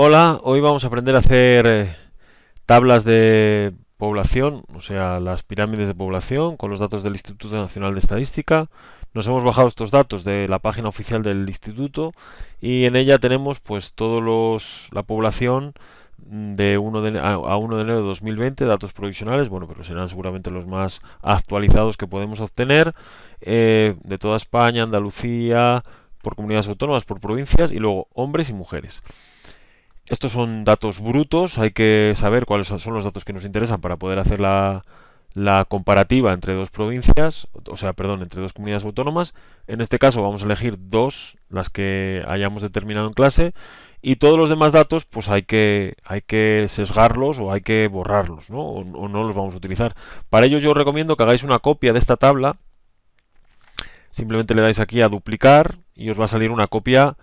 Hola, hoy vamos a aprender a hacer eh, tablas de población, o sea, las pirámides de población con los datos del Instituto Nacional de Estadística. Nos hemos bajado estos datos de la página oficial del instituto y en ella tenemos pues todos los la población mm, de uno de, a 1 de enero de 2020, datos provisionales, bueno, pero serán seguramente los más actualizados que podemos obtener eh, de toda España, Andalucía, por comunidades autónomas, por provincias y luego hombres y mujeres. Estos son datos brutos, hay que saber cuáles son los datos que nos interesan para poder hacer la, comparativa entre dos provincias, o sea, perdón, entre dos comunidades autónomas. En este caso vamos a elegir dos, las que hayamos determinado en clase, y todos los demás datos pues hay que, sesgarlos o hay que borrarlos, ¿no? O, o no los vamos a utilizar. Para ello yo os recomiendo que hagáis una copia de esta tabla. Simplemente le dais aquí a duplicar y os va a salir una copia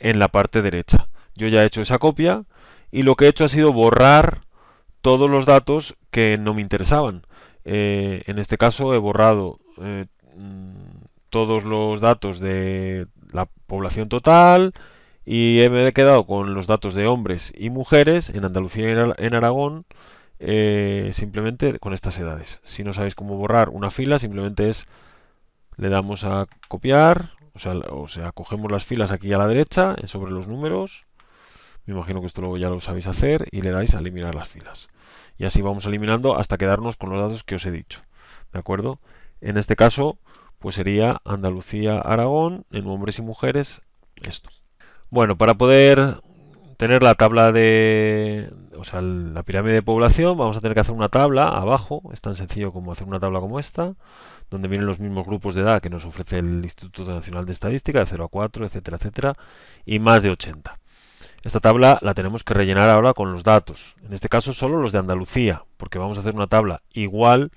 en la parte derecha. Yo ya he hecho esa copia y lo que he hecho ha sido borrar todos los datos que no me interesaban. Eh, en este caso he borrado eh, todos los datos de la población total y me he quedado con los datos de hombres y mujeres en Andalucía y en Aragón eh, simplemente con estas edades. Si no sabéis cómo borrar una fila, simplemente es le damos a copiar, o o sea, cogemos las filas aquí a la derecha sobre los números me imagino que esto luego ya lo sabéis hacer y le dais a eliminar las filas. Y así vamos eliminando hasta quedarnos con los datos que os he dicho. ¿De acuerdo? En este caso, pues sería Andalucía, Aragón, en hombres y mujeres, esto. Bueno, para poder tener la tabla de, o sea, la pirámide de población, vamos a tener que hacer una tabla abajo, es tan sencillo como hacer una tabla como esta, donde vienen los mismos grupos de edad que nos ofrece el Instituto Nacional de Estadística, de 0 a 4, etcétera, etcétera, y más de 80. Esta tabla la tenemos que rellenar ahora con los datos, en este caso solo los de Andalucía, porque vamos a hacer una tabla igual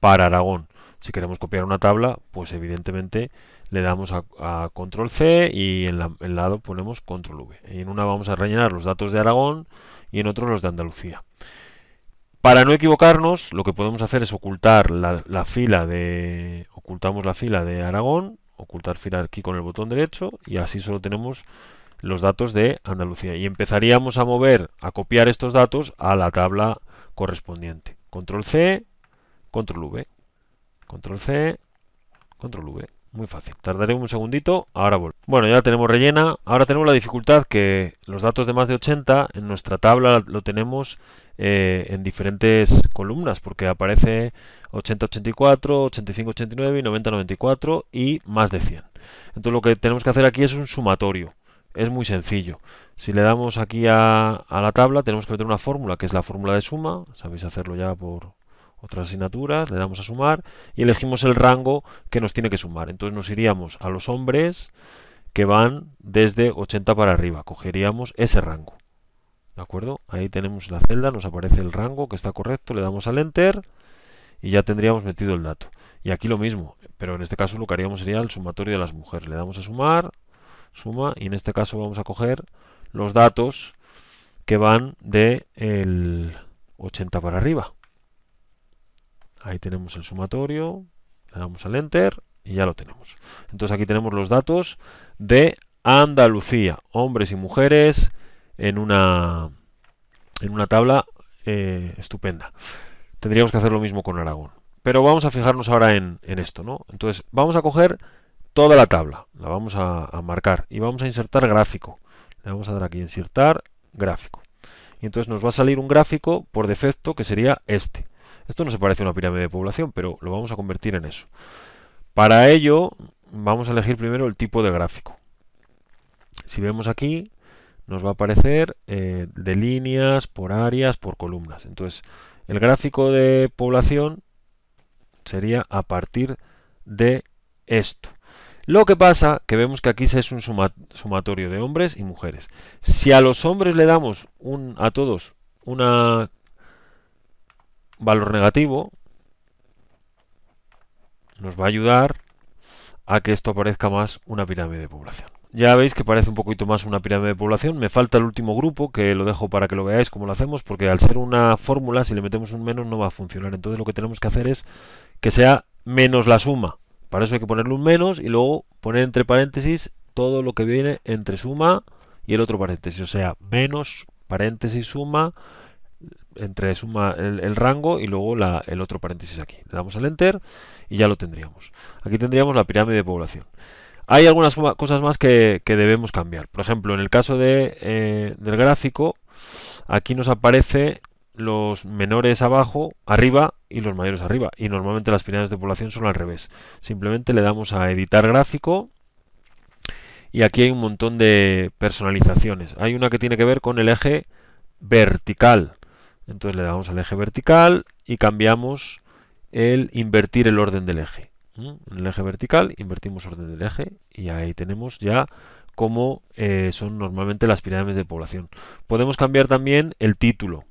para Aragón. Si queremos copiar una tabla, pues evidentemente le damos a, control C y en el lado ponemos control V. en una vamos a rellenar los datos de Aragón y en otro los de Andalucía. Para no equivocarnos, lo que podemos hacer es ocultar la, la fila de ocultamos la fila de Aragón, ocultar fila aquí con el botón derecho y así solo tenemos los datos de Andalucía. Y empezaríamos a mover, a copiar estos datos a la tabla correspondiente. Control C, Control V. Control C, Control V. Muy fácil. Tardaré un segundito. Ahora vuelvo. Bueno, ya tenemos rellena. Ahora tenemos la dificultad que los datos de más de 80 en nuestra tabla lo tenemos eh, en diferentes columnas porque aparece 8084, 90-94 y más de 100. Entonces lo que tenemos que hacer aquí es un sumatorio. Es muy sencillo. Si le damos aquí a, a la tabla, tenemos que meter una fórmula, que es la fórmula de suma. Sabéis hacerlo ya por otras asignaturas. Le damos a sumar y elegimos el rango que nos tiene que sumar. Entonces nos iríamos a los hombres que van desde 80 para arriba. Cogeríamos ese rango. ¿De acuerdo? Ahí tenemos la celda, nos aparece el rango que está correcto. Le damos al Enter y ya tendríamos metido el dato. Y aquí lo mismo, pero en este caso lo que haríamos sería el sumatorio de las mujeres. Le damos a sumar, suma, y en este caso vamos a coger los datos que van del el 80 para arriba. Ahí tenemos el sumatorio, le damos al Enter y ya lo tenemos. Entonces aquí tenemos los datos de Andalucía, hombres y mujeres en una, en una tabla eh, estupenda. Tendríamos que hacer lo mismo con Aragón. Pero vamos a fijarnos ahora en, en esto, ¿no? Entonces vamos a coger toda la tabla. La vamos a, marcar y vamos a insertar gráfico. Le vamos a dar aquí insertar gráfico. Y entonces nos va a salir un gráfico por defecto que sería este. Esto no se parece a una pirámide de población, pero lo vamos a convertir en eso. Para ello vamos a elegir primero el tipo de gráfico. Si vemos aquí, nos va a aparecer eh, de líneas, por áreas, por columnas. Entonces, el gráfico de población sería a partir de esto. Lo que pasa que vemos que aquí se es un sumatorio de hombres y mujeres. Si a los hombres le damos un, a todos un valor negativo, nos va a ayudar a que esto parezca más una pirámide de población. Ya veis que parece un poquito más una pirámide de población. Me falta el último grupo, que lo dejo para que lo veáis cómo lo hacemos, porque al ser una fórmula, si le metemos un menos no va a funcionar. Entonces lo que tenemos que hacer es que sea menos la suma. Para eso hay que ponerle un menos y luego poner entre paréntesis todo lo que viene entre suma y el otro paréntesis. O sea, menos paréntesis suma entre suma el, rango y luego el otro paréntesis aquí. Le damos al enter y ya lo tendríamos. Aquí tendríamos la pirámide de población. Hay algunas cosas más que, debemos cambiar. Por ejemplo, en el caso eh, del gráfico, aquí nos aparece los menores abajo, arriba y los mayores arriba. Y normalmente las pirámides de población son al revés. Simplemente le damos a editar gráfico y aquí hay un montón de personalizaciones. Hay una que tiene que ver con el eje vertical. Entonces le damos al eje vertical y cambiamos el invertir el orden del eje. ¿Mm? En el eje vertical invertimos orden del eje y ahí tenemos ya cómo eh, son normalmente las pirámides de población. Podemos cambiar también el título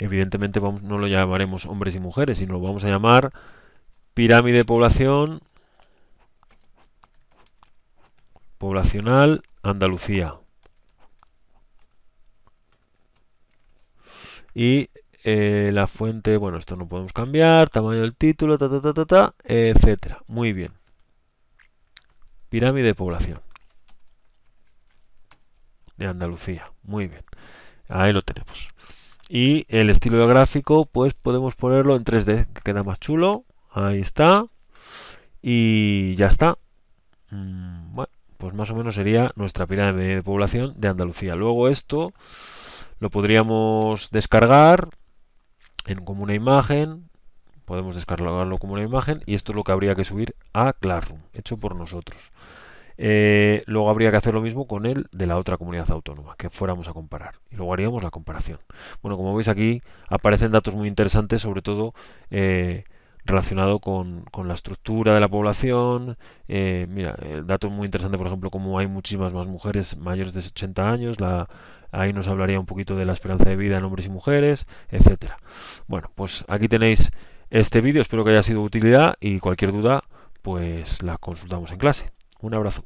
evidentemente no lo llamaremos hombres y mujeres, sino lo vamos a llamar pirámide de población poblacional Andalucía. Y eh, la fuente, bueno, esto no podemos cambiar, tamaño del título, ta, etcétera. Muy bien. Pirámide de población de Andalucía. Muy bien. Ahí lo tenemos. Y el estilo gráfico, pues podemos ponerlo en 3D, que queda más chulo. Ahí está. Y ya está. Mm, bueno, pues más o menos sería nuestra pirámide de población de Andalucía. Luego esto lo podríamos descargar en como una imagen. Podemos descargarlo como una imagen y esto es lo que habría que subir a Classroom, hecho por nosotros. Eh, luego habría que hacer lo mismo con el de la otra comunidad autónoma, que fuéramos a comparar. Y luego haríamos la comparación. Bueno, como veis aquí aparecen datos muy interesantes, sobre todo relacionados eh, relacionado con, la estructura de la población. Eh, mira, el dato muy interesante, por ejemplo, como hay muchísimas más mujeres mayores de 80 años, ahí nos hablaría un poquito de la esperanza de vida en hombres y mujeres, etcétera. Bueno, pues aquí tenéis este vídeo, espero que haya sido de utilidad y cualquier duda, pues la consultamos en clase. Un abrazo.